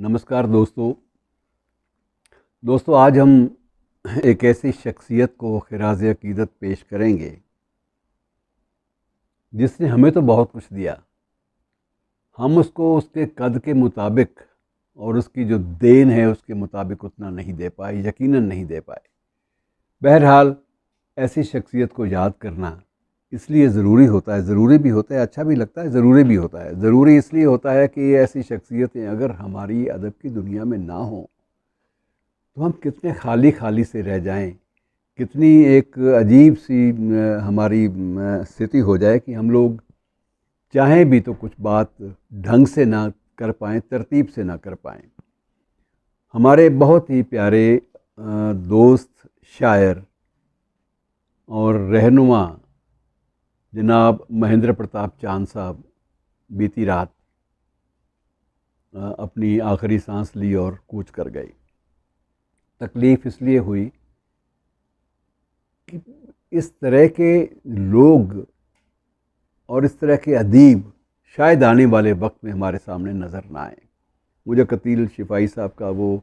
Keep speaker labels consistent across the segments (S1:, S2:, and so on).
S1: नमस्कार दोस्तों दोस्तों आज हम एक ऐसी शख्सियत को खराज अकीदत पेश करेंगे जिसने हमें तो बहुत कुछ दिया हम उसको उसके कद के मुताबिक और उसकी जो देन है उसके मुताबिक उतना नहीं दे पाए यकीनन नहीं दे पाए बहरहाल ऐसी शख्सियत को याद करना इसलिए ज़रूरी होता है ज़रूरी भी होता है अच्छा भी लगता है ज़रूरी भी होता है ज़रूरी इसलिए होता है कि ऐसी शख्सियतें अगर हमारी अदब की दुनिया में ना हों तो हम कितने खाली खाली से रह जाएं कितनी एक अजीब सी हमारी स्थिति हो जाए कि हम लोग चाहें भी तो कुछ बात ढंग से ना कर पाएँ तरतीब से ना कर पाएँ हमारे बहुत ही प्यारे दोस्त शायर और रहनुमा जनाब महेंद्र प्रताप चांद साहब बीती रात अपनी आखिरी सांस ली और कूच कर गए तकलीफ़ इसलिए हुई कि इस तरह के लोग और इस तरह के अदीब शायद आने वाले वक्त में हमारे सामने नज़र ना आए मुझे कतील शिफाई साहब का वो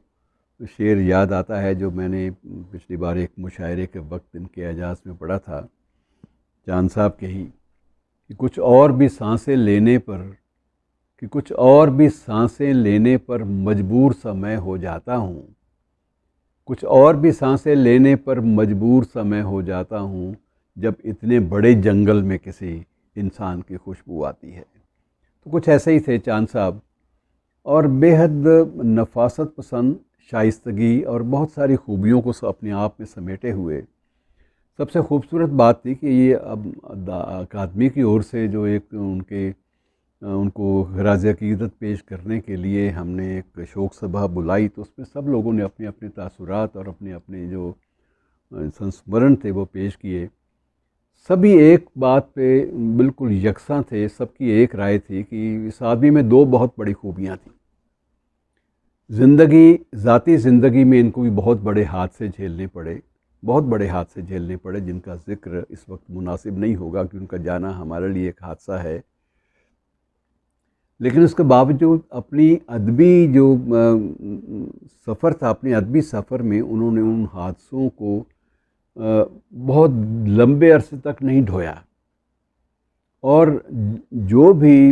S1: शेर याद आता है जो मैंने पिछली बार एक मुशायरे के वक्त इनके एजाज़ में पढ़ा था जान साहब कही कि कुछ और भी सांसें लेने पर कि कुछ और भी सांसें लेने पर मजबूर सा मैं हो जाता हूँ कुछ और भी सांसें लेने पर मजबूर सा मैं हो जाता हूँ जब इतने बड़े जंगल में किसी इंसान की खुशबू आती है तो कुछ ऐसे ही थे चांद साहब और बेहद नफासत पसंद शाइस्तगी और बहुत सारी खूबियों को अपने आप में समेटे हुए सबसे खूबसूरत बात थी कि ये अब अकादमी की ओर से जो एक उनके उनको राज अकीदत पेश करने के लिए हमने एक शोक सभा बुलाई तो उसमें सब लोगों ने अपने अपने तासुरात और अपने अपने जो संस्मरण थे वो पेश किए सभी एक बात पे बिल्कुल यकसा थे सबकी एक राय थी कि इस आदमी में दो बहुत बड़ी खूबियाँ थीं ज़िंदगी ज़ाती ज़िंदगी में इनको भी बहुत बड़े हाथ से झेलने पड़े बहुत बड़े हादसे झेलने पड़े जिनका जिक्र इस वक्त मुनासिब नहीं होगा कि उनका जाना हमारे लिए एक हादसा है लेकिन उसके बावजूद अपनी अदबी जो सफ़र था अपने अदबी सफ़र में उन्होंने उन हादसों को बहुत लंबे अरसे तक नहीं ढोया और जो भी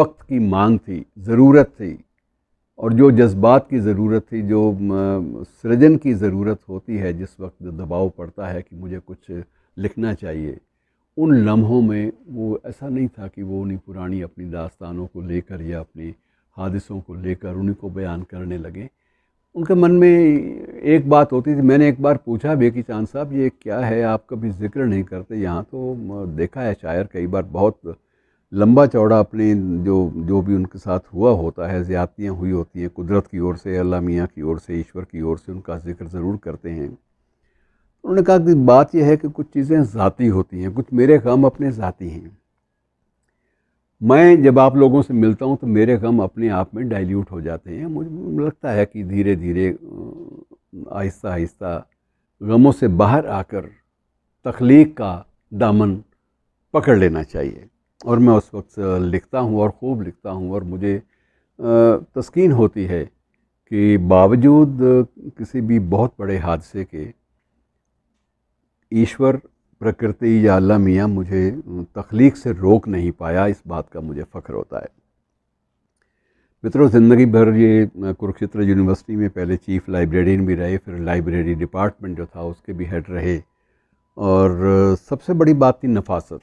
S1: वक्त की मांग थी ज़रूरत थी और जो जज्बात की ज़रूरत थी जो सृजन की ज़रूरत होती है जिस वक्त दबाव पड़ता है कि मुझे कुछ लिखना चाहिए उन लम्हों में वो ऐसा नहीं था कि वो उन्हीं पुरानी अपनी दास्तानों को लेकर या अपनी हादसों को लेकर उन्हीं को बयान करने लगे उनके मन में एक बात होती थी मैंने एक बार पूछा भी कि चांद साहब ये क्या है आप कभी जिक्र नहीं करते यहाँ तो देखा है शायर कई बार बहुत लंबा चौड़ा अपने जो जो भी उनके साथ हुआ होता है ज़्यादतियाँ हुई होती हैं कुदरत की ओर से अल्लाह मियाँ की ओर से ईश्वर की ओर से उनका जिक्र ज़रूर करते हैं उन्होंने कहा कि बात यह है कि कुछ चीज़ें ज़ाती होती हैं कुछ मेरे गम अपने ज़ाती हैं मैं जब आप लोगों से मिलता हूँ तो मेरे गम अपने आप में डाइल्यूट हो जाते हैं मुझे लगता है कि धीरे धीरे आहिस्ता आहिस्ता गमों से बाहर आकर तख्लीक का दामन पकड़ लेना चाहिए और मैं उस वक्त लिखता हूँ और ख़ूब लिखता हूँ और मुझे तस्कीन होती है कि बावजूद किसी भी बहुत बड़े हादसे के ईश्वर प्रकृति या अल्लाह मियाँ मुझे तख्लीक से रोक नहीं पाया इस बात का मुझे फ़ख्र होता है मित्रों ज़िंदगी भर ये कुरुक्षेत्र यूनिवर्सिटी में पहले चीफ़ लाइब्रेरियन भी रहे फिर लाइब्रेरी डिपार्टमेंट जो था उसके भी हेड रहे और सबसे बड़ी बात थी नफासत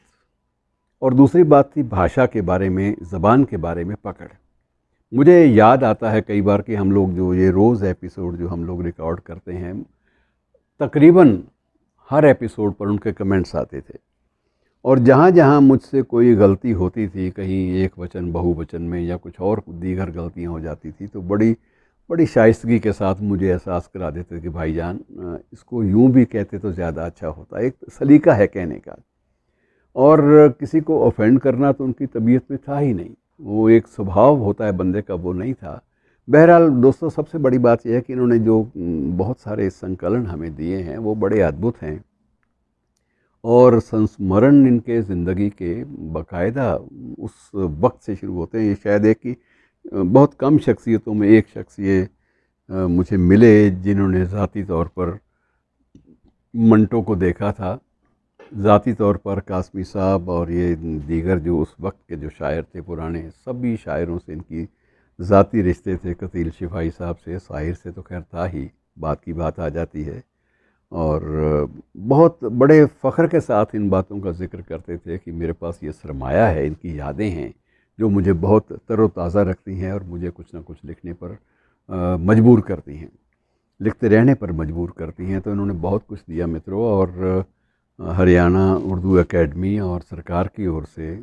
S1: और दूसरी बात थी भाषा के बारे में ज़बान के बारे में पकड़ मुझे याद आता है कई बार कि हम लोग जो ये रोज़ एपिसोड जो हम लोग रिकॉर्ड करते हैं तकरीबन हर एपिसोड पर उनके कमेंट्स आते थे और जहाँ जहाँ मुझसे कोई गलती होती थी कहीं एक वचन बहुवचन में या कुछ और दीगर गलतियाँ हो जाती थी तो बड़ी बड़ी शाइस्तगी के साथ मुझे एहसास करा देते कि भाईजान इसको यूँ भी कहते तो ज़्यादा अच्छा होता एक सलीका है कहने का और किसी को ऑफेंड करना तो उनकी तबीयत में था ही नहीं वो एक स्वभाव होता है बंदे का वो नहीं था बहरहाल दोस्तों सबसे बड़ी बात यह है कि इन्होंने जो बहुत सारे संकलन हमें दिए हैं वो बड़े अद्भुत हैं और संस्मरण इनके ज़िंदगी के बाकायदा उस वक्त से शुरू होते हैं ये शायद एक ही बहुत कम शख्सियतों में एक ये मुझे मिले जिन्होंने ज़ाती तौर पर मंटो को देखा था ज़ाती तौर पर कासमी साहब और ये दीगर जो उस वक्त के जो शायर थे पुराने सभी शायरों से इनकी ज़ाती रिश्ते थे कतील शिफाई साहब से शायर से तो खैर था ही बात की बात आ जाती है और बहुत बड़े फ़ख्र के साथ इन बातों का जिक्र करते थे कि मेरे पास ये सरमाया है इनकी यादें हैं जो मुझे बहुत तरोताज़ा रखती हैं और मुझे कुछ ना कुछ लिखने पर मजबूर करती हैं लिखते रहने पर मजबूर करती हैं तो इन्होंने बहुत कुछ दिया मित्रों और हरियाणा उर्दू एकेडमी और सरकार की ओर से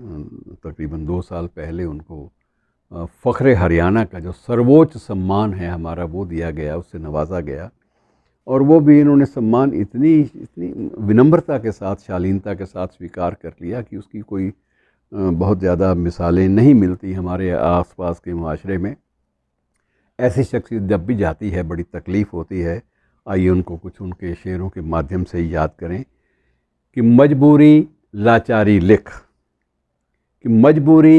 S1: तकरीबन दो साल पहले उनको फ़ख्र हरियाणा का जो सर्वोच्च सम्मान है हमारा वो दिया गया उससे नवाजा गया और वो भी इन्होंने सम्मान इतनी इतनी विनम्रता के साथ शालीनता के साथ स्वीकार कर लिया कि उसकी कोई बहुत ज़्यादा मिसालें नहीं मिलती हमारे आसपास के माशरे में ऐसी शख्सियत जब भी जाती है बड़ी तकलीफ़ होती है आइए उनको कुछ उनके शेरों के माध्यम से याद करें कि मजबूरी लाचारी लिख कि मजबूरी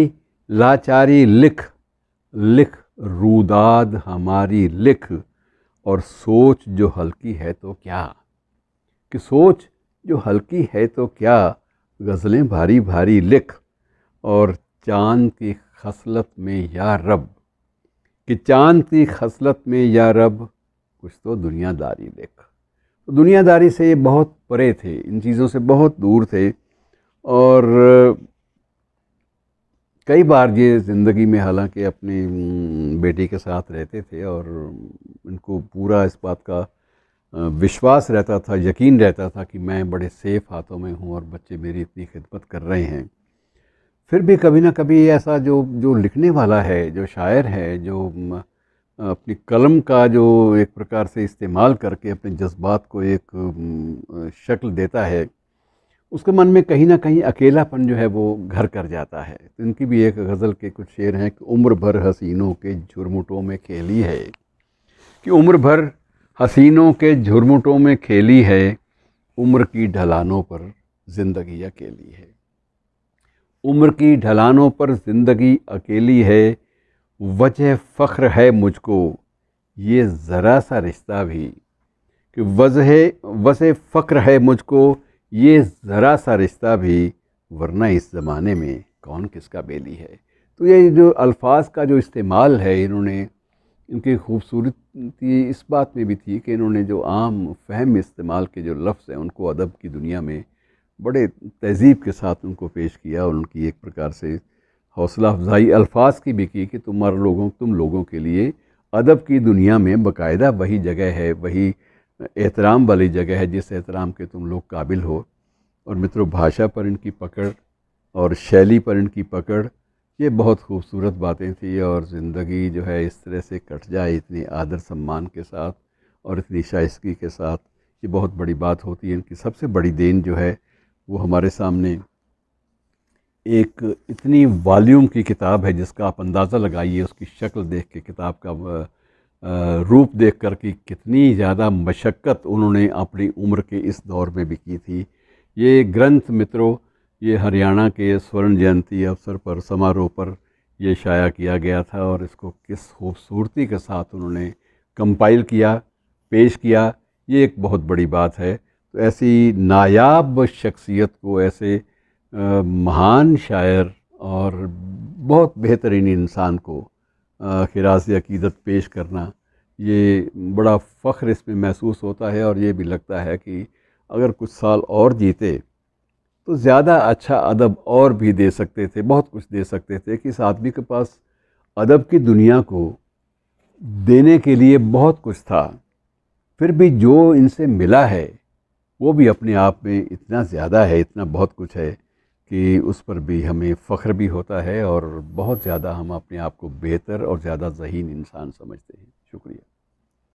S1: लाचारी लिख लिख रूदाद हमारी लिख और सोच जो हल्की है तो क्या कि सोच जो हल्की है तो क्या गज़लें भारी भारी लिख और चांद की खसलत में या रब कि चांद की खसलत में या रब कुछ तो दुनियादारी लिख तो दुनियादारी से ये बहुत परे थे इन चीज़ों से बहुत दूर थे और कई बार ये ज़िंदगी में हालांकि अपनी बेटी के साथ रहते थे और इनको पूरा इस बात का विश्वास रहता था यकीन रहता था कि मैं बड़े सेफ़ हाथों में हूँ और बच्चे मेरी इतनी खिदमत कर रहे हैं फिर भी कभी ना कभी ऐसा जो जो लिखने वाला है जो शायर है जो अपनी कलम का जो एक प्रकार से इस्तेमाल करके अपने जज्बात को एक शक्ल देता है उसके मन में कहीं ना कहीं अकेलापन जो है वो घर कर जाता है तो इनकी भी एक गज़ल के कुछ शेर हैं कि उम्र भर हसीनों के झुरमुटों में खेली है कि उम्र भर हसीनों के झुरमुटों में खेली है उम्र की ढलानों पर ज़िंदगी अकेली है उम्र की ढलानों पर ज़िंदगी अकेली है वजह फ़ख्र है मुझको ये ज़रा सा रिश्ता भी कि वजह वजह फ़ख्र है मुझको ये ज़रा सा रिश्ता भी वरना इस ज़माने में कौन किसका बेली है तो ये जो अल्फाज का जो इस्तेमाल है इन्होंने इनकी खूबसूरती इस बात में भी थी कि इन्होंने जो आम फहम इस्तेमाल के जो लफ्ज़ हैं उनको अदब की दुनिया में बड़े तहज़ीब के साथ उनको पेश किया और उनकी एक प्रकार से हौसला अफजाई अल्फाज की भी की कि तुम्हारे लोगों तुम लोगों के लिए अदब की दुनिया में बाकायदा वही जगह है वही एहतराम वाली जगह है जिस एहतराम के तुम लोग काबिल हो और मित्रों भाषा पर इनकी पकड़ और शैली पर इनकी पकड़ ये बहुत खूबसूरत बातें थी और ज़िंदगी जो है इस तरह से कट जाए इतनी आदर सम्मान के साथ और इतनी शाइस्की के साथ ये बहुत बड़ी बात होती है इनकी सबसे बड़ी देन जो है वो हमारे सामने एक इतनी वॉल्यूम की किताब है जिसका आप अंदाज़ा लगाइए उसकी शक्ल देख के किताब का रूप देख कर कि कितनी ज़्यादा मशक्क़त उन्होंने अपनी उम्र के इस दौर में भी की थी ये ग्रंथ मित्रों ये हरियाणा के स्वर्ण जयंती अवसर पर समारोह पर ये शाया किया गया था और इसको किस खूबसूरती के साथ उन्होंने कंपाइल किया पेश किया ये एक बहुत बड़ी बात है तो ऐसी नायाब शख्सियत को ऐसे महान शायर और बहुत बेहतरीन इंसान को खराज अकीदत पेश करना ये बड़ा फ़ख्र इसमें महसूस होता है और ये भी लगता है कि अगर कुछ साल और जीते तो ज़्यादा अच्छा अदब और भी दे सकते थे बहुत कुछ दे सकते थे कि इस आदमी के पास अदब की दुनिया को देने के लिए बहुत कुछ था फिर भी जो इनसे मिला है वो भी अपने आप में इतना ज़्यादा है इतना बहुत कुछ है कि उस पर भी हमें फ़ख्र भी होता है और बहुत ज़्यादा हम अपने आप को बेहतर और ज़्यादा जहीन इंसान समझते हैं शुक्रिया